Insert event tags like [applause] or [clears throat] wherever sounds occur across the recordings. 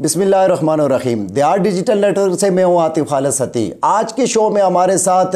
बिसमीम दया digital network से मैं हूँ आतिफ खालद सती आज के शो में हमारे साथ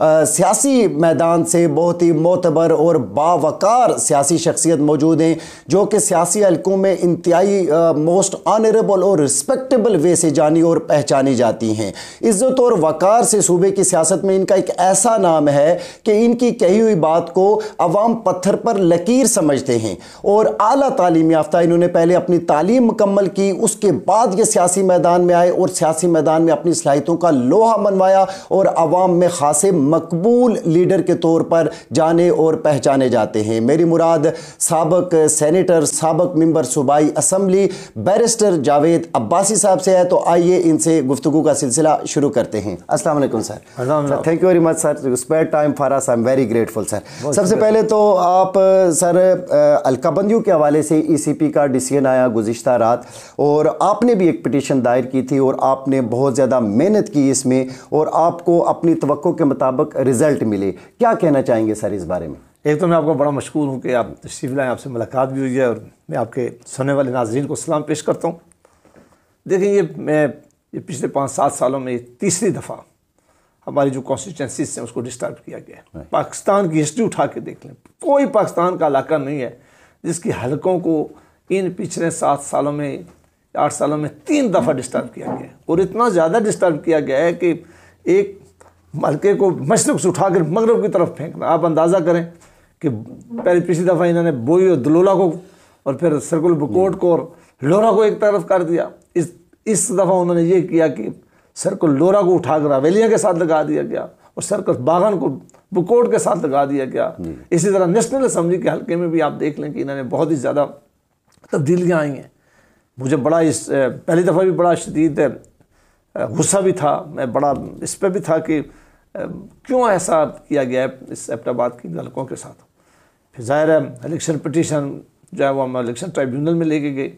सियासी मैदान से बहुत ही मोतबर और बावकार सियासी शख्सियत मौजूद हैं जो कि सियासी हलकों में इंतहाई मोस्ट ऑनरेबल और रिस्पेक्टेबल वे से जानी और पहचानी जाती हैं इज़्ज़त और वक़ार से सूबे की सियासत में इनका एक ऐसा नाम है कि इनकी कही हुई बात को अवाम पत्थर पर लकीर समझते हैं और अली तालीम याफ्ता इन्होंने पहले अपनी तालीम मुकम्मल की उसके बाद ये सियासी मैदान में आए और सियासी मैदान में अपनी सलाहितों का लोहा मनवाया और आवाम में खासे मकबूल लीडर के तौर पर जाने और पहचाने जाते हैं मेरी मुराद सबक सैनिटर सबक मेंबर सूबाई असम्बली बैरिस्टर जावेद अब्बासी साहब से है तो आइए इनसे गुफ्तु का सिलसिला शुरू करते हैं Aslam sir thank you very much sir spare time for us I am very grateful sir सबसे पहले तो आप सर अलकाबंदियों के हवाले से ई सी पी का डिसीजन आया गुजशत रात और आपने भी एक पटिशन दायर की थी और आपने बहुत ज़्यादा मेहनत की इसमें और आपको अपनी तो के मुताबिक रिज़ल्ट मिले क्या कहना चाहेंगे सर इस बारे में एक तो मैं आपको बड़ा मशहूर हूँ कि आप तशरीफ लाएँ आपसे मुलाकात भी हुई है और मैं आपके सुनने वाले नाजरन को सलाम पेश करता हूँ देखिए ये मैं ये पिछले पाँच सात सालों में तीसरी दफ़ा हमारी जो कॉन्स्टिट्यूंसीज हैं उसको डिस्टर्ब किया गया है पाकिस्तान की हिस्ट्री उठा के देख लें कोई पाकिस्तान का इलाका नहीं है जिसकी हलकों को इन पिछले सात सालों में आठ सालों में तीन दफ़ा डिस्टर्ब किया गया और इतना ज़्यादा डिस्टर्ब किया गया है कि एक मलके को मशरक से उठाकर मगरब की तरफ फेंकना आप अंदाज़ा करें कि पहले पिछली दफ़ा इन्होंने बोई और दलोला को और फिर सरकुल बकोट को और लोरा को एक तरफ कर दिया इस इस दफ़ा उन्होंने ये किया कि सरकुल लोरा को उठाकर हवेलियाँ के साथ लगा दिया गया और सरकस बागन को बुकोट के साथ लगा दिया गया इसी तरह नेशनल असम्बली के हल्के में भी आप देख लें कि इन्होंने बहुत ही ज़्यादा तब्दीलियाँ आई हैं मुझे बड़ा इस पहली दफ़ा भी बड़ा शदीद गुस्सा भी था मैं बड़ा इस पर भी था कि क्यों ऐसा किया गया है इस एपटाबाद की लड़कों के साथ फिर ज़ाहिर है इलेक्शन पटिशन जो है वो हम इलेक्शन ट्राइब्यूनल में लेके गए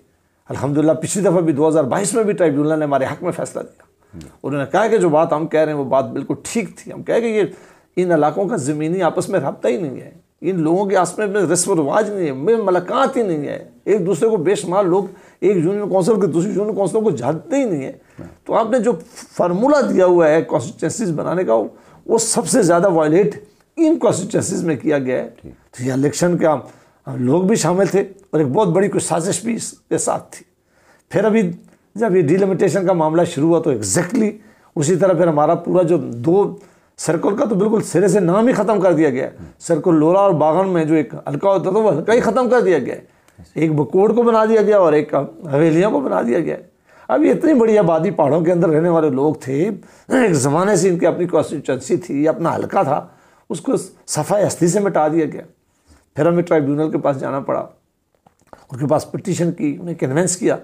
अलहमदिल्ला पिछली दफ़ा भी 2022 में भी ट्राइब्यूनल ने हमारे हक में फैसला दिया हम्म। उन्होंने कहा कि जो बात हम कह रहे हैं वो बात बिल्कुल ठीक थी हम कहे कि ये इन इलाकों का ज़मीनी आपस में रबता ही नहीं है इन लोगों के आसपास में रस्म रवाज नहीं है में मलकात ही नहीं है एक दूसरे को बेशुमार लोग एक जूनियर काउंसिल के दूसरे जूनियर काउंसिलों को जानते ही नहीं है तो आपने जो फार्मूला दिया हुआ है कॉन्स्टिट्यूंसीज बनाने का वो सबसे ज़्यादा वायलेट इन कॉन्स्टिट्यूंसीज में किया गया है तो ये इलेक्शन आप लोग भी शामिल थे और एक बहुत बड़ी कुछ साजिश भी इसके साथ थी फिर अभी जब ये डिलिमिटेशन का मामला शुरू हुआ तो एग्जैक्टली उसी तरह फिर हमारा पूरा जो दो सर्कल का तो बिल्कुल सिरे से नाम ही ख़त्म कर दिया गया सर्कल लोरा और बागन में जो एक हल्का होता था वो हल्का ही ख़त्म कर दिया गया है एक बकोड़ को बना दिया गया और एक हवेलियों को बना दिया गया अब ये इतनी बड़ी आबादी पहाड़ों के अंदर रहने वाले लोग थे एक ज़माने से इनकी अपनी कॉन्स्टिट्यूंसी थी अपना हल्का था उसको सफाई हस्ती से मिटा दिया गया फिर हमें ट्राइब्यूनल के पास जाना पड़ा उनके पास पटिशन की उन्हें कन्वेंस किया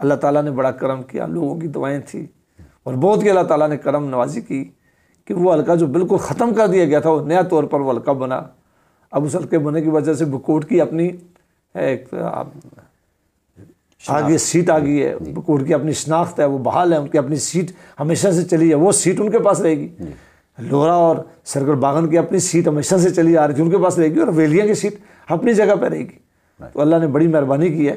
अल्लाह ताला ने बड़ा करम किया लोगों की दुआएं थी और बहुत ही अल्लाह ताला ने करम नवाजी की कि वो हल्का जो बिल्कुल ख़त्म कर दिया गया था वो नया तौर पर वो हल्का बना अब उस हल्के बने की वजह से बकोट की अपनी एक आज ये सीट आ गई है उनकी अपनी शनाख्त है वो बहाल है उनकी अपनी सीट हमेशा से चली है वो सीट उनके पास रहेगी लोहरा और सरगुल बागन की अपनी सीट हमेशा से चली आ रही थी उनके पास रहेगी और वेलिया की सीट अपनी जगह पर रहेगी तो अल्लाह ने बड़ी मेहरबानी की है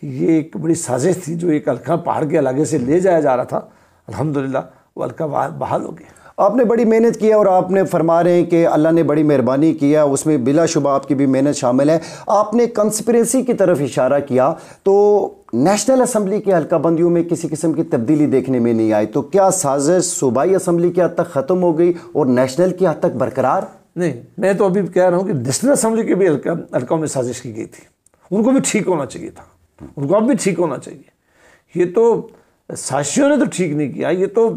कि ये एक बड़ी साजिश थी जो एक अलखा पहाड़ के इलाके से ले जाया जा रहा था अलहमदिल्ला वो अलखा बहाल हो गया आपने बड़ी मेहनत की है और आपने फरमा रहे हैं कि अल्लाह ने बड़ी मेहरबानी किया उसमें बिलाशुबा आपकी भी मेहनत शामिल है आपने कंस्परेंसी की तरफ इशारा किया तो नेशनल असम्बली की बंदियों में किसी किस्म की तब्दीली देखने में नहीं आई तो क्या साजिश सूबाई असम्बली की हद तक ख़त्म हो गई और नेशनल की हद तक बरकरार नहीं मैं तो अभी कह रहा हूँ कि नेशनल असम्बली की भी हल्का हल्काओं में साजिश की गई थी उनको भी ठीक होना चाहिए था उनको अब भी ठीक होना चाहिए ये तो साजिशों ने तो ठीक नहीं किया ये तो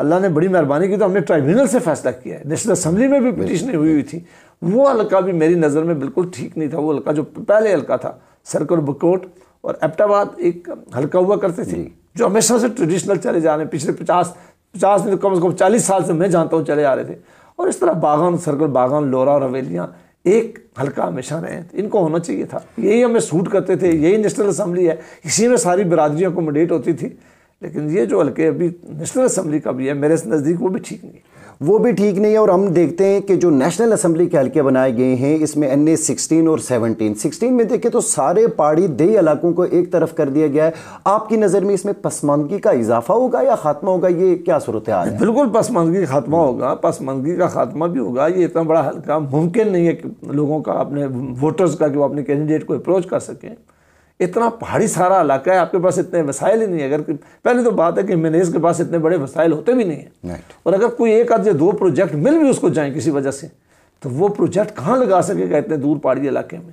अल्लाह ने बड़ी मेहरबानी की तो हमने ट्राइब्यूनल से फैसला किया है नेशनल असम्बली में भी पिटिशनें हुई हुई थी वो हल्का भी मेरी नज़र में बिल्कुल ठीक नहीं था वो हल्का जो पहले हल्का था सरकर बकोट और एपटाबाद एक हल्का हुआ करते थे जो हमेशा से ट्रेडिशनल चले जा रहे हैं पिछले पचास पचास नहीं तो कम से कम चालीस साल से मैं जानता हूँ चले आ रहे थे और इस तरह बागान सर्कल बागान लोरा और हवेलियाँ एक हल्का हमेशा रहे इनको होना चाहिए था यही हमें सूट करते थे यही नेशनल असम्बली है इसी में सारी को मडेट होती थी लेकिन ये जो हल्के अभी नेशनल असम्बली का भी है मेरे नज़दीक वो भी ठीक नहीं वो भी ठीक नहीं है और हम देखते हैं कि जो नेशनल असम्बली के हल्के बनाए गए हैं इसमें एन ए सिक्सटीन और सेवनटीन सिक्सटीन में देखें तो सारे पहाड़ी दही इलाकों को एक तरफ कर दिया गया है आपकी नज़र में इसमें पसमानगी का इजाफा होगा या खात्मा होगा ये क्या सूरत है बिल्कुल पसमानगी का खात्मा होगा पसमानगी का खात्मा भी होगा ये इतना बड़ा हल्का मुमकिन नहीं है कि लोगों का अपने वोटर्स का कि वो अपने कैंडिडेट को अप्रोच कर सकें इतना पहाड़ी सारा इलाका है आपके पास इतने वसाइल ही नहीं है अगर पहले तो बात है कि मेनेज के पास इतने बड़े वसाइल होते भी नहीं हैं और अगर कोई एक आध या दो प्रोजेक्ट मिल भी उसको जाए किसी वजह से तो वो प्रोजेक्ट कहाँ लगा सकेगा इतने दूर पहाड़ी इलाके में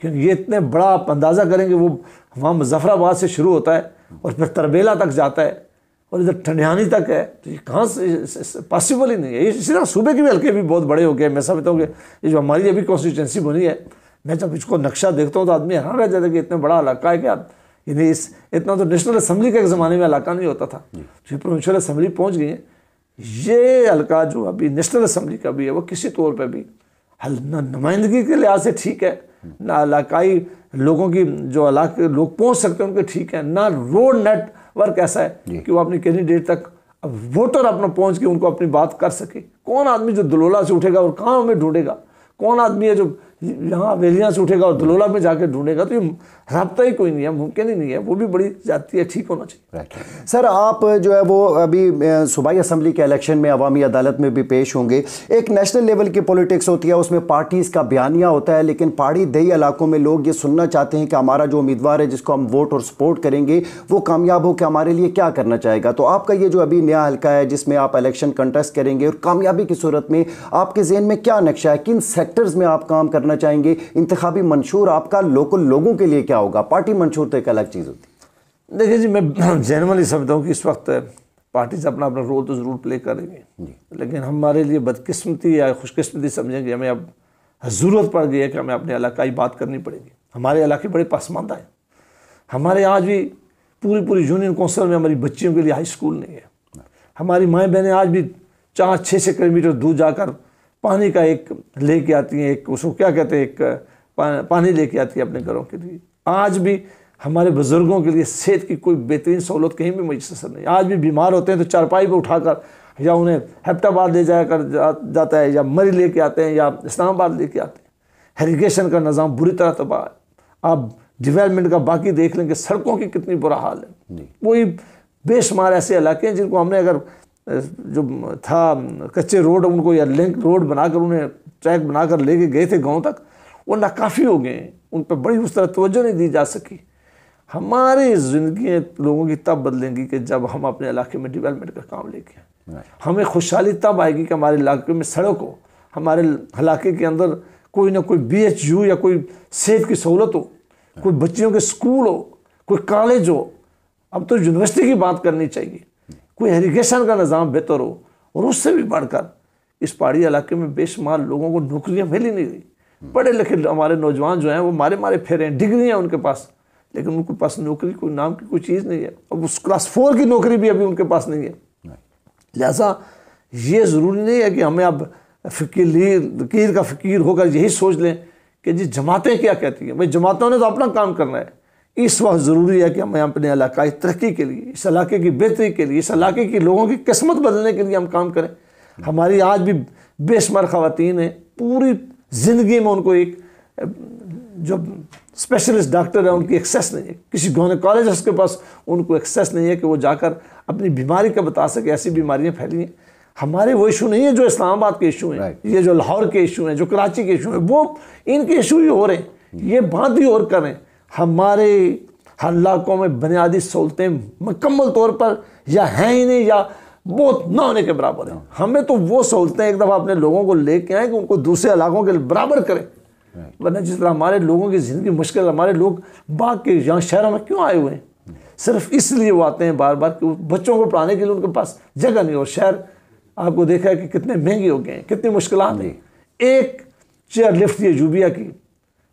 क्योंकि ये इतने बड़ा आप अंदाज़ा करेंगे वो वहाँ मुजफ्फराबाद से शुरू होता है और फिर तरबेला तक जाता है और इधर ठंडियानी तक है तो ये कहाँ से पॉसिबल ही नहीं है ये सिर्फ सूबे के भी हल्के भी बहुत बड़े हो गए मैं समझता हूँ कि ये जो हमारी अभी कॉन्स्टिट्यूंसी बनी है मैं जब इसको नक्शा देखता हूँ तो आदमी हैरान रह जाता है कि इतना बड़ा इलाका है क्या यानी इस इतना तो नेशनल असम्बली का एक ज़माने में इलाका नहीं होता था तो ये प्रोविंशल असम्बली पहुँच गई है ये हल्का जो अभी नेशनल असम्बली का भी है वो किसी तौर पर भी हल ना नुमाइंदगी के लिहाज से ठीक है ना इलाकाई लोगों की जो इलाके लोग पहुँच सकते हैं उनके ठीक है ना रोड नेटवर्क ऐसा है कि वो अपने कैंडिडेट तक वोटर अपना पहुंच के उनको अपनी बात कर सके कौन आदमी जो दलोला से उठेगा और कहाँ में ढूंढेगा कौन आदमी है जो यहाँ वेलियाँ से उठेगा और दलोला में जाकर ढूंढेगा तो ये रबता ही कोई नहीं है मुमकिन ही नहीं है वो भी बड़ी जाती है ठीक होना चाहिए राइट सर आप जो है वो अभी सूबाई असम्बली के इलेक्शन में अवामी अदालत में भी पेश होंगे एक नेशनल लेवल की पॉलिटिक्स होती है उसमें पार्टीज़ का बयानिया होता है लेकिन पहाड़ी दही इलाकों में लोग ये सुनना चाहते हैं कि हमारा जो उम्मीदवार है जिसको हम वोट और सपोर्ट करेंगे वो कामयाब हो कि हमारे लिए क्या करना चाहेगा तो आपका ये जो अभी नया हल्का है जिसमें आप इलेक्शन कंटेस्ट करेंगे और कामयाबी की सूरत में आपके जहन में क्या नक्शा है किन सेक्टर्स में आप काम कर करना चाहेंगे इंतबी मंशूर आपका लोकल लोगों के लिए क्या होगा पार्टी मंशूर तो एक अलग चीज़ होती है देखिए जी मैं जनरली [clears throat] समझता हूँ कि इस वक्त पार्टीज अपना अपना रोल तो ज़रूर प्ले करेंगे लेकिन हमारे लिए बदकिस्मती या खुशकस्मती समझेंगे हमें अब ज़रूरत पड़ गई है कि हमें अपने इलाकाई बात करनी पड़ेगी हमारे इलाके बड़े पसमानदा हैं हमारे आज भी पूरी पूरी यूनियन काउंसिल में हमारी बच्चियों के लिए हाई स्कूल नहीं है हाँ। हमारी माएँ बहनें आज भी चार छः छः किलोमीटर दूर जाकर पानी का एक ले के आती हैं एक उसको क्या कहते हैं एक पानी ले के आती है अपने घरों के लिए आज भी हमारे बुज़ुर्गों के लिए सेहत की कोई बेहतरीन सहूलत कहीं भी मुयसर नहीं आज भी बीमार होते हैं तो चारपाई पर उठाकर या उन्हें हेप्टाबाद ले जाया कर जा, जाता है या मरी ले के आते हैं या इस्लामाबाद ले के आते हैं हेरीगेशन का निज़ाम बुरी तरह तबाह है आप डिवेलपमेंट का बाकी देख लेंगे सड़कों की कितनी बुरा हाल है कोई बेशुमार ऐसे इलाके हैं जिनको हमने अगर जो था कच्चे रोड उनको या लिंक रोड बनाकर उन्हें ट्रैक बनाकर लेके गए थे गांव तक वो नाकाफ़ी हो गए उन पर बड़ी उस तरह तोज्जो नहीं दी जा सकी हमारी ज़िंदगी लोगों की तब बदलेंगी कि जब हम अपने इलाके में डेवलपमेंट का काम लेके हमें खुशहाली तब आएगी कि हमारे इलाके में सड़क हो हमारे इलाके के अंदर कोई ना कोई बी एच यू या कोई सेहत की सहूलत हो कोई बच्चियों के स्कूल हो कोई कॉलेज हो अब तो यूनिवर्सिटी की बात करनी चाहिए कोई इरीगेशन का निज़ाम बेहतर हो और उससे भी बढ़कर इस पहाड़ी इलाके में बेशुमार लोगों को नौकरियाँ मिल ही नहीं रही पढ़े लिखे हमारे नौजवान जो हैं वो मारे मारे फेरे हैं डिग्रियाँ उनके पास लेकिन उनके पास नौकरी कोई नाम की कोई चीज़ नहीं है अब उस क्लास फोर की नौकरी भी अभी उनके पास नहीं है लिहाजा ये ज़रूरी नहीं है कि हमें अब फ़कीर लकीर का फ़कीर होकर यही सोच लें कि जी जमातें क्या कहती हैं भाई जमातों ने तो अपना काम करना है इस वक्त ज़रूरी है कि हमें अपने इलाकाई तरक्की के लिए इस इलाके की बेहतरी के लिए इस इलाके की लोगों की किस्मत बदलने के लिए हम काम करें हमारी आज भी बेशुमार खातन हैं पूरी ज़िंदगी में उनको एक जो स्पेशलिस्ट डॉक्टर है उनकी एक्सेस नहीं है किसी कॉलेज के पास उनको एक्सेस नहीं है कि वो जाकर अपनी बीमारी का बता सके ऐसी बीमारियाँ फैली हैं हमारे वो इशू नहीं है जो इस्लामाबाद के इशू हैं right. ये जो लाहौर के इशू हैं जो कराची के इशू हैं वो इनके इशू ही हो रहे हैं ये बात भी और करें हमारे हलाकों में बुनियादी सहूलतें मकम्मल तौर पर या हैं ही नहीं या बहुत ना होने के बराबर हैं हमें तो वो सहूलतें एक दफ़ा अपने लोगों को लेके आए कि उनको दूसरे इलाकों के बराबर करें वरना जिस तरह हमारे लोगों की ज़िंदगी मुश्किल हमारे लोग बाग के यहाँ शहरों में क्यों आए हुए हैं सिर्फ इसलिए वो आते हैं बार बार कि बच्चों को पढ़ाने के लिए उनके पास जगह नहीं और शहर आपको देखा है कि कितने महंगे हो गए हैं कितनी मुश्किल हैं एक चेयर लिफ्ट ये जूबिया की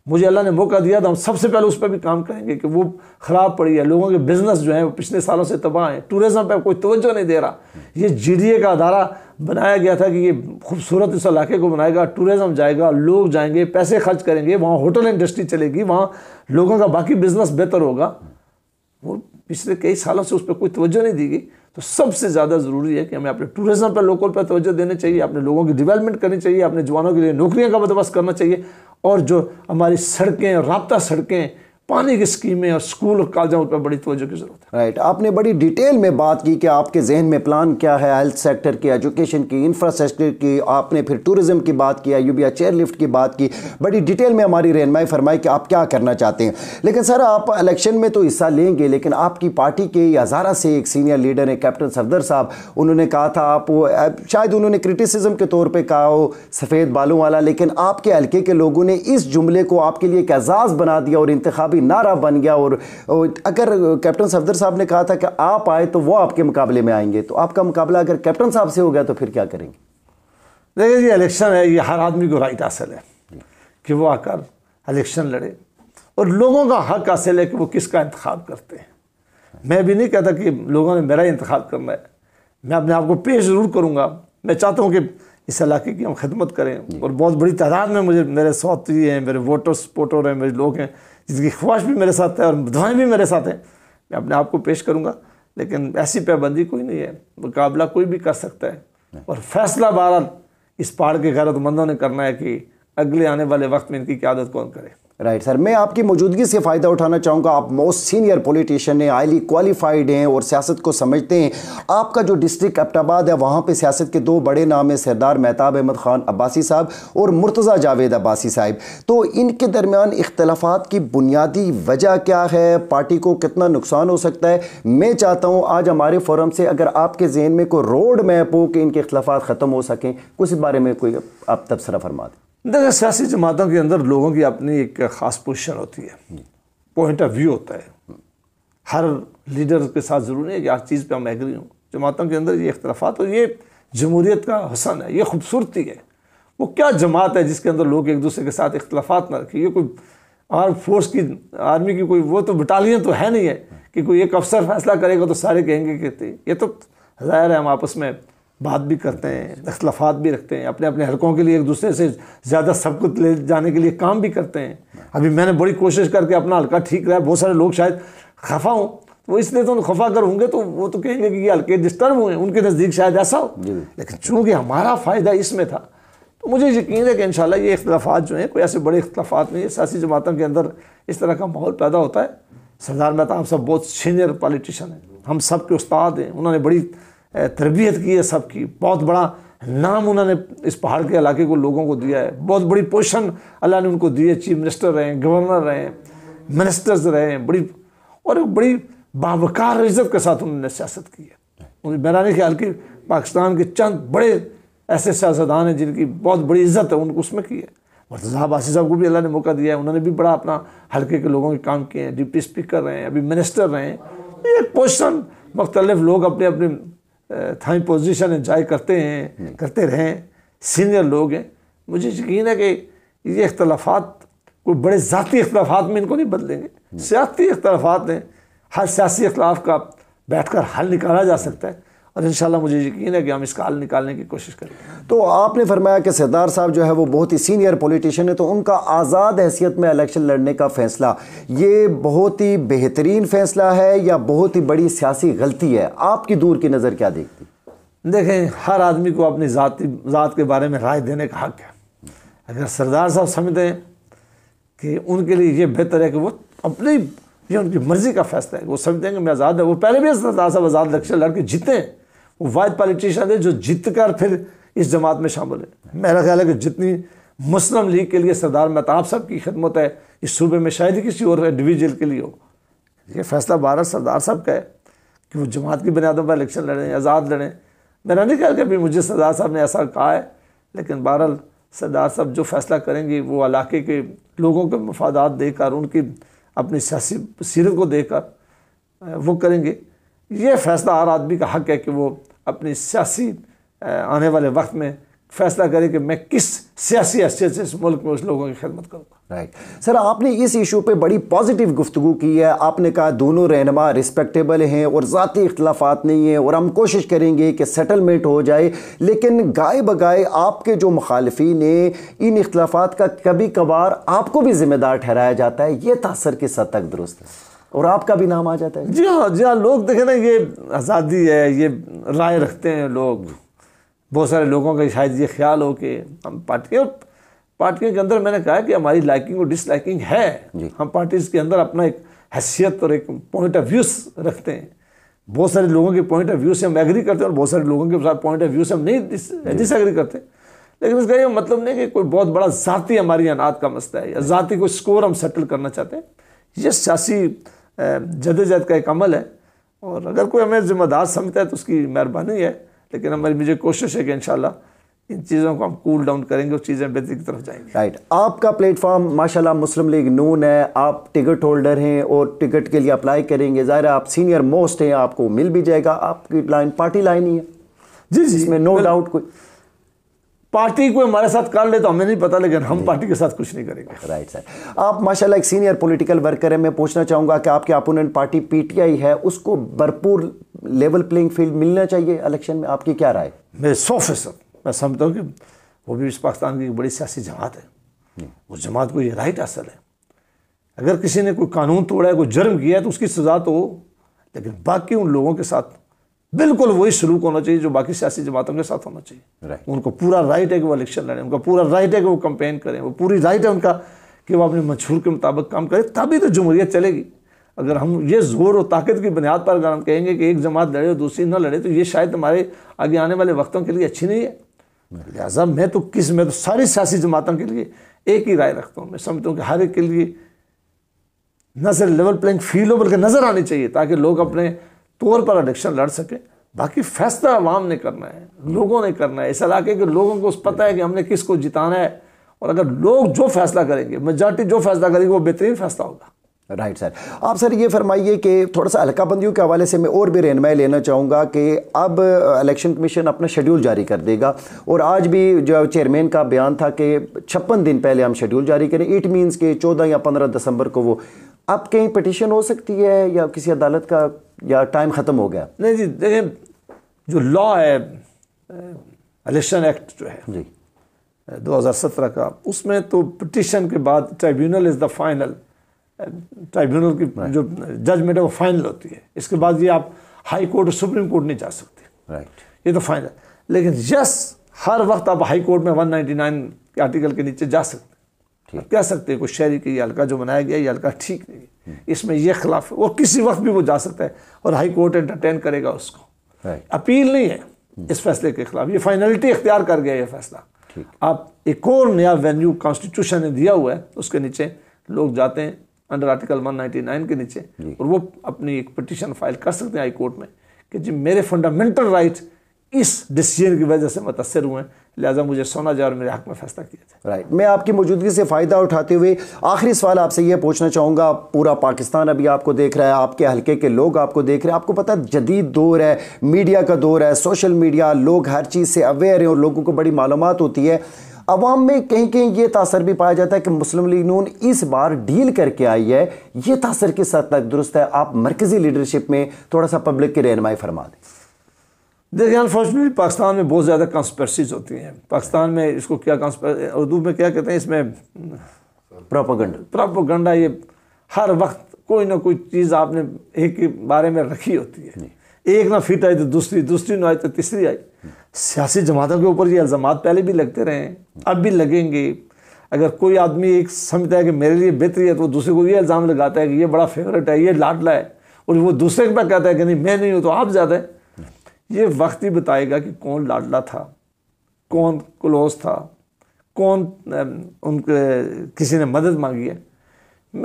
मुझे अल्लाह ने मौका दिया तो हम सबसे पहले उस पर भी काम करेंगे कि वो ख़राब पड़ी है लोगों के बिज़नेस जो है वो पिछले सालों से तबाह हैं टूरिज़म पर कोई तोज्जो नहीं दे रहा ये जी का अदारा बनाया गया था कि ये खूबसूरत इस इलाके को बनाएगा टूरिज़म जाएगा लोग जाएंगे पैसे खर्च करेंगे वहाँ होटल इंडस्ट्री चलेगी वहाँ लोगों का बाकी बिज़नेस बेहतर होगा वो पिछले कई सालों से उस पर कोई तोज्जो नहीं दी गई तो सबसे ज़्यादा ज़रूरी है कि हमें अपने टूरिज़म पर लोकल पर तोज्जो देने चाहिए अपने लोगों की डेवलपमेंट करनी चाहिए अपने जवानों के लिए नौकरियों का बंदोबस्त करना चाहिए और जो हमारी सड़कें रबता सड़कें पानी की स्कीमें और स्कूल और कॉलेजों पर बड़ी तवज्जो की ज़रूरत है राइट आपने बड़ी डिटेल में बात की कि आपके जहन में प्लान क्या है हेल्थ सेक्टर की एजुकेशन की इंफ्रास्ट्रक्चर की आपने फिर टूरिज़म की बात की यूबिया चेयर लिफ्ट की बात की बड़ी डिटेल में हमारी रहनमाई फरमाई कि आप क्या करना चाहते हैं लेकिन सर आप इलेक्शन में तो हिस्सा लेंगे लेकिन आपकी पार्टी के हज़ारा से एक सीनियर लीडर है कैप्टन सफदर साहब उन्होंने कहा था आप शायद उन्होंने क्रिटिसिज्म के तौर पर कहा हो सफ़ेद बालों वाला लेकिन आपके हल्के के लोगों ने इस जुमले को आपके लिए एक एजाज़ बना दिया और इंतबी नारा बन गया और अगर कैप्टन सफदर साहब ने कहा था कि आप आए तो वो आपके मुकाबले में आएंगे तो आपका मुकाबला अगर कैप्टन साहब से हो गया तो फिर क्या करेंगे देखिए ये इलेक्शन है ये हर आदमी को राइट हासिल है कि वो आकर इलेक्शन लड़े और लोगों का हक हासिल है कि वो किसका इंतखब करते हैं मैं भी नहीं कहता कि लोगों ने मेरा इंतखब करना है मैं अपने आप को पेश ज़रूर करूँगा मैं चाहता हूँ कि इस इलाके की हम खदमत करें और बहुत बड़ी तादाद में मुझे मेरे सौतरी हैं मेरे वोटर सपोर्टर हैं मेरे लोग हैं जिसकी ख्वाहिश भी मेरे साथ है और दुआएँ भी मेरे साथ हैं मैं अपने आप को पेश करूँगा लेकिन ऐसी पाबंदी कोई नहीं है मुकाबला कोई भी कर सकता है और फैसला बहरहाल इस पहाड़ के गैरतमंदों ने करना है कि अगले आने वाले वक्त में इनकी क्यादत कौन करे राइट सर मैं आपकी मौजूदगी से फ़ायदा उठाना चाहूँगा आप मोस्ट सीनियर पॉलिटिशियन हैं हाईली क्वालिफाइड हैं और सियासत को समझते हैं आपका जो डिस्ट्रिक्ट एबटाबाद है वहाँ पे सियासत के दो बड़े नाम हैं सरदार महताब अहमद ख़ान अब्बासी साहब और मुर्तज़ा जावेद अब्बासी साहब तो इनके दरमियान इख्तलाफात की बुनियादी वजह क्या है पार्टी को कितना नुकसान हो सकता है मैं चाहता हूँ आज हमारे फोरम से अगर आपके जहन में कोई रोड मैप हो कि इनके अख्तलाफा ख़त्म हो सकें कुछ बारे में कोई आप तबसरा फरमा दें देखो तो सियासी जमातों के अंदर लोगों की अपनी एक ख़ास पोजिशन होती है पॉइंट ऑफ व्यू होता है हर लीडर के साथ ज़रूरी है कि हर चीज़ पर हम एग्री हों जमातों के अंदर ये इख्तलाफात और ये जमहूरीत का हसन है ये खूबसूरती है वो क्या जमात है जिसके अंदर लोग एक दूसरे के साथ इख्तलाफात ना रखें ये कोई आर्म फोर्स की आर्मी की कोई वो तो बटालियन तो है नहीं है कि कोई एक अफसर फैसला करेगा तो सारे कहेंगे कहते ये तो ज़ाहिर है हम आपस में बात भी करते हैं अख्तलाफात भी रखते हैं अपने अपने हलकों के लिए एक दूसरे से ज़्यादा सबकत ले जाने के लिए काम भी करते हैं अभी मैंने बड़ी कोशिश करके अपना हल्का ठीक रहा है बहुत सारे लोग शायद खफा हों वो तो इसलिए तो खफा अगर होंगे तो वो तो कहेंगे कि ये हल्के डिस्टर्ब हुए हैं उनके नज़दीक शायद ऐसा हो लेकिन चूँकि हमारा फ़ायदा इसमें था तो मुझे यकीन है कि इन शाला ये अख्तलाफा जो हैं कोई ऐसे बड़े अख्तलाफा नहीं है सियासी जमातों के अंदर इस तरह का माहौल पैदा होता है सरदार मेहता हम सब बहुत सीनियर पॉलिटिशन हैं हम सब के उस्ताद हैं उन्होंने बड़ी तरबियत की है सबकी बहुत बड़ा नाम उन्होंने इस पहाड़ के इलाके को लोगों को दिया है बहुत बड़ी पोजिशन अल्लाह ने उनको दी है चीफ मिनिस्टर रहे गवर्नर रहे मिनिस्टर्स रहे बड़ी और एक बड़ी बावकार रिजर्व के साथ उन्होंने सियासत की है मेरा नहीं ख्याल कि पाकिस्तान के चंद बड़े ऐसे सियासतदान हैं जिनकी बहुत बड़ी इज्जत है उनको उसमें की है मुर्तज़ा आसिफ साहब को भी अल्लाह ने मौका दिया है उन्होंने भी बड़ा अपना हल्के के लोगों के काम किए हैं डिप्टी स्पीकर रहे हैं अभी मिनिस्टर रहे हैं ये पोजिशन मुख्तलिफ लोग अपने अपने थाई पोजीशन इंजॉय करते हैं करते रहें सीनियर लोग हैं मुझे यकीन है कि ये अख्तलाफात कोई बड़े ज़ाती अख्तलाफात में इनको नहीं बदलेंगे हम्म। सियासी अख्तलाफात हैं हर सियासी अख्तलाफ का बैठ कर हल निकाला जा सकता है और इन मुझे यकीन है कि हम इसका हल निकालने की कोशिश करें तो आपने फरमाया कि सरदार साहब जो है वो बहुत ही सीनियर पॉलिटिशियन है तो उनका आज़ाद हैसियत में इलेक्शन लड़ने का फ़ैसला ये बहुत ही बेहतरीन फ़ैसला है या बहुत ही बड़ी सियासी गलती है आपकी दूर की नज़र क्या देखती देखें हर आदमी को अपनी ज़ात के बारे में राय देने का हक है अगर सरदार साहब समझते हैं कि उनके लिए ये बेहतर है कि वो अपनी ये उनकी मर्ज़ी का फैसला है वो समझते हैं कि मैं आज़ाद है वो पहले भी सरदार साहब आज़ाद लक्ष्य लड़के जीते हैं वायद पॉलिटिशन है जो जीत कर फिर इस जमात में शामिल है मेरा ख्याल है कि जितनी मुस्लिम लीग के लिए सरदार महताब साहब की खदमत है इस सूबे में शायद ही किसी और इंडिविजुअल के लिए हो ये फैसला भारत सरदार साहब का है कि वो जमात की बुनियादों पर इलेक्शन लड़ें आज़ाद लड़ें मेरा नहीं ख्याल कभी मुझे सरदार साहब ने ऐसा कहा है लेकिन बहरहाल सरदार साहब जो फैसला करेंगे वो इलाके के लोगों के मफादात देकर उनकी अपनी सियासी सीरत को देकर वो करेंगे ये फैसला हर आदमी का हक है कि वो अपनी सियासी आने वाले वक्त में फैसला करें कि मैं किस सियासी हैसियत से इस मुल्क में उस लोगों की खिदमत करूँगा राइट right. सर आपने इस इशू पे बड़ी पॉजिटिव गुफ्तु की है आपने कहा दोनों रहनमा रिस्पेक्टेबल हैं और ज़ाती इख्तलाफात नहीं हैं और हम कोशिश करेंगे कि सेटलमेंट हो जाए लेकिन गाय बगाए आपके जो मुखालफी ने इन इख्तलाफात का कभी कभार आपको भी ज़िम्मेदार ठहराया जाता है ये सर किस हद तक दुरुस्त है और आपका भी नाम आ जाता है जी हाँ जी हाँ लोग देखें ना ये आज़ादी है ये राय रखते हैं लोग बहुत सारे लोगों का शायद ये ख्याल हो कि हम पार्टी और पार्टियों के अंदर मैंने कहा कि हमारी लाइकिंग और डिसलाइकिंग है हम पार्टीज के अंदर अपना एक हैसियत और एक पॉइंट ऑफ व्यू रखते हैं बहुत सारे लोगों के पॉइंट ऑफ व्यू से हम एग्री करते हैं और बहुत सारे लोगों के साथ पॉइंट ऑफ व्यू से हम नहीं डिसग्री करते लेकिन इसका ये मतलब नहीं कि कोई बहुत बड़ा ज़ाती हमारी अनाज का मसला है या जाति कोई स्कोर हम सेटल करना चाहते हैं ये सियासी जदोजहद का एक अमल है और अगर कोई हमें ज़िम्मेदार समझता है तो उसकी मेहरबानी है लेकिन हमारी मुझे कोशिश है कि इन इन चीज़ों को हम कूल डाउन करेंगे उस चीज़ें बेहतरी की तरफ जाएंगे राइट right. आपका प्लेटफॉर्म माशाल्लाह मुस्लिम लीग नून है आप टिकट होल्डर हैं और टिकट के लिए अप्लाई करेंगे ज़ाहिर आप सीनियर मोस्ट हैं आपको मिल भी जाएगा आपकी लाइन पार्टी लाइन ही है जी जी इसमें नो डाउट कोई पार्टी को हमारे साथ कर ले तो हमें नहीं पता लेकिन हम पार्टी के साथ कुछ नहीं करेंगे राइट सर आप माशाल्लाह एक सीनियर पॉलिटिकल वर्कर है मैं पूछना चाहूँगा कि आपके अपोनेंट पार्टी पीटीआई है उसको भरपूर लेवल प्लेइंग फील्ड मिलना चाहिए इलेक्शन में आपकी क्या राय मैं सौ फीसद मैं समझता हूँ कि वो भी इस पाकिस्तान की बड़ी सियासी जमात है उस जमात को ये राइट हासिल है अगर किसी ने कोई कानून तोड़ा है कोई जुर्म किया है तो उसकी सज़ा तो लेकिन बाकी उन लोगों के साथ बिल्कुल वही सलूक होना चाहिए जो बाकी सियासी जमातों के साथ होना चाहिए right. उनको पूरा राइट है कि वो इलेक्शन लड़ें उनका पूरा राइट है कि वो कंपेन करें वो पूरी राइट है उनका कि वो अपने मशहूर के मुताबिक काम करें तभी तो जमहूरियत चलेगी अगर हम ये जोर और ताकत की बुनियाद पर अगर हम कहेंगे कि एक जमात लड़े और दूसरी ना लड़े तो ये शायद हमारे आगे आने वाले वक्तों के लिए अच्छी नहीं है लिहाजा मैं तो किस मैं तो सारी सियासी जमातों के लिए एक ही राय रखता हूँ मैं समझता हूँ कि हर एक के लिए न सिर्फ लेवल प्लेइंग फील्ड हो बल्कि नज़र आनी चाहिए ताकि लोग अपने तौर पर इलेक्शन लड़ सके बाकी फैसला आवाम ने करना है लोगों ने करना है इस इलाके के लोगों को पता है कि हमने किस को जिताना है और अगर लोग जो फैसला करेंगे मेजॉरिटी जो फैसला करेगी वो बेहतरीन फैसला होगा राइट सर आप सर ये फरमाइए कि थोड़ा सा हल्काबंदियों के हवाले से मैं और भी रहनमाई लेना चाहूँगा कि अब इलेक्शन कमीशन अपना शेड्यूल जारी कर देगा और आज भी जो चेयरमैन का बयान था कि छप्पन दिन पहले हम शेड्यूल जारी करें इट मीन्स के चौदह या पंद्रह दिसंबर को वो अब कहीं पटिशन हो सकती है या किसी अदालत का या टाइम ख़त्म हो गया नहीं जी देखें जो लॉ है इलेक्शन एक्ट जो है जी 2017 का उसमें तो पटिशन के बाद tribunal is the final tribunal की जो जजमेंट है वो फाइनल होती है इसके बाद ये आप हाई कोर्ट और सुप्रीम कोर्ट नहीं जा सकते राइट ये तो फाइनल लेकिन यस हर वक्त आप हाई कोर्ट में 199 के आर्टिकल के नीचे जा सकते आप मतलब कह सकते हैं कुछ शहरी के ये हल्का जो बनाया गया ये हल्का ठीक नहीं है इसमें यह खिलाफ है वो किसी वक्त भी वो जा सकता है और हाई कोर्ट एंटरटेन करेगा उसको अपील नहीं है इस फैसले के खिलाफ ये फाइनलिटी इख्तियार कर गया ये फैसला आप एक और नया वेन्यू कॉन्स्टिट्यूशन ने दिया हुआ है उसके नीचे लोग जाते हैं अंडर आर्टिकल 199 के नीचे और वो अपनी एक पटिशन फाइल कर सकते हैं हाई कोर्ट में कि जी मेरे फंडामेंटल राइट्स इस डिसीजन की वजह से मुतासर हुए हैं लिहाजा मुझे सोना जाए और मेरे हक में फैसला किया जाए राइट मैं आपकी मौजूदगी से फ़ायदा उठाते हुए आखिरी सवाल आपसे यह पूछना चाहूँगा पूरा पाकिस्तान अभी आपको देख रहा है आपके हलके के लोग आपको देख रहे हैं आपको पता जदीद दौर है मीडिया का दौर है सोशल मीडिया लोग हर चीज़ से अवेयर हैं और लोगों को बड़ी मालूम होती है अवाम में कहीं कहीं ये तासर भी पाया जाता है कि मुस्लिम लीग नून इस बार डील करके आई है ये तासर किस हद तक दुरुस्त है आप मरकज़ी लीडरशिप में थोड़ा सा पब्लिक की रहनमाई फरमा दें देखिए अनफॉर्चुनेटली पाकिस्तान में बहुत ज़्यादा कंस्पर्सीज होती हैं पाकिस्तान में इसको क्या उर्दू में क्या कहते हैं इसमें प्रापोगंडा प्रापोगंडा ये हर वक्त कोई ना कोई चीज़ आपने एक के बारे में रखी होती है एक ना फिट आई तो दूसरी दूसरी ना आई तो तीसरी आई सियासी जमातों के ऊपर ये इल्ज़ाम पहले भी लगते रहे अब भी लगेंगे अगर कोई आदमी एक समझता है कि मेरे लिए बेहतरी है तो वो दूसरे को ये इल्ज़ाम लगाता है कि ये बड़ा फेवरेट है ये लाडला है और वो दूसरे के पास कहता है कि नहीं मैं नहीं हूँ तो आप ज़्यादा है ये वक्त ही बताएगा कि कौन लाडला था कौन क्लोज था कौन उनके किसी ने मदद मांगी है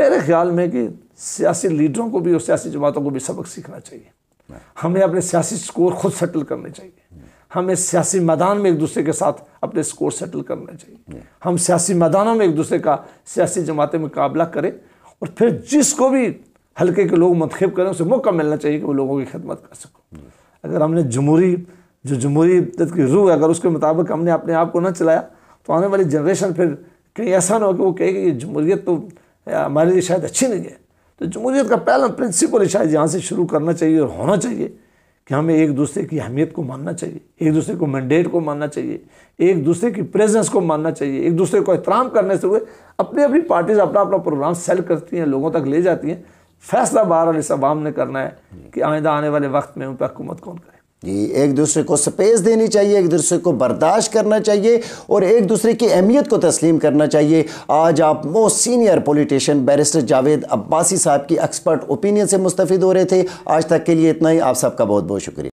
मेरे ख्याल में कि सियासी लीडरों को भी और सियासी जमातों को भी सबक सीखना चाहिए हमें अपने सियासी स्कोर खुद सेटल करने चाहिए हमें सियासी मैदान में एक दूसरे के साथ अपने स्कोर सेटल करने चाहिए हम सियासी मैदानों में एक दूसरे का सियासी जमातें मुकाबला करें और फिर जिसको भी हल्के के लोग मंतखब करें उसे मौका मिलना चाहिए कि वो लोगों की खिदमत कर सको अगर हमने जमहूरी जो जमहूरी की रूह है अगर उसके मुताबिक हमने अपने आप को ना चलाया तो आने वाली जनरेशन फिर कहीं ऐसा ना हो कि वो कहे कि जमहूरीत तो हमारे लिए शायद अच्छी नहीं है तो जमहूरीत का पहला प्रिंसिपल शायद यहाँ से शुरू करना चाहिए और होना चाहिए कि हमें एक दूसरे की अहमियत को मानना चाहिए एक दूसरे को मैंडेट को मानना चाहिए एक दूसरे की प्रेजेंस को मानना चाहिए एक दूसरे को एहतराम करने से हुए अपनी अपनी पार्टीज अपना अपना प्रोग्राम सेल करती हैं लोगों तक ले जाती हैं फैसला बहर अलीसबाम ने करना है कि आइंदा आने वाले वक्त में उन पर हुकूमत कौन करे जी एक दूसरे को स्पेस देनी चाहिए एक दूसरे को बर्दाश्त करना चाहिए और एक दूसरे की अहमियत को तस्लीम करना चाहिए आज आप most senior politician barrister Javed Abbasi sahab की एक्सपर्ट ओपिनियन से मुस्तफ़ हो रहे थे आज तक के लिए इतना ही आप सबका बहुत बहुत शुक्रिया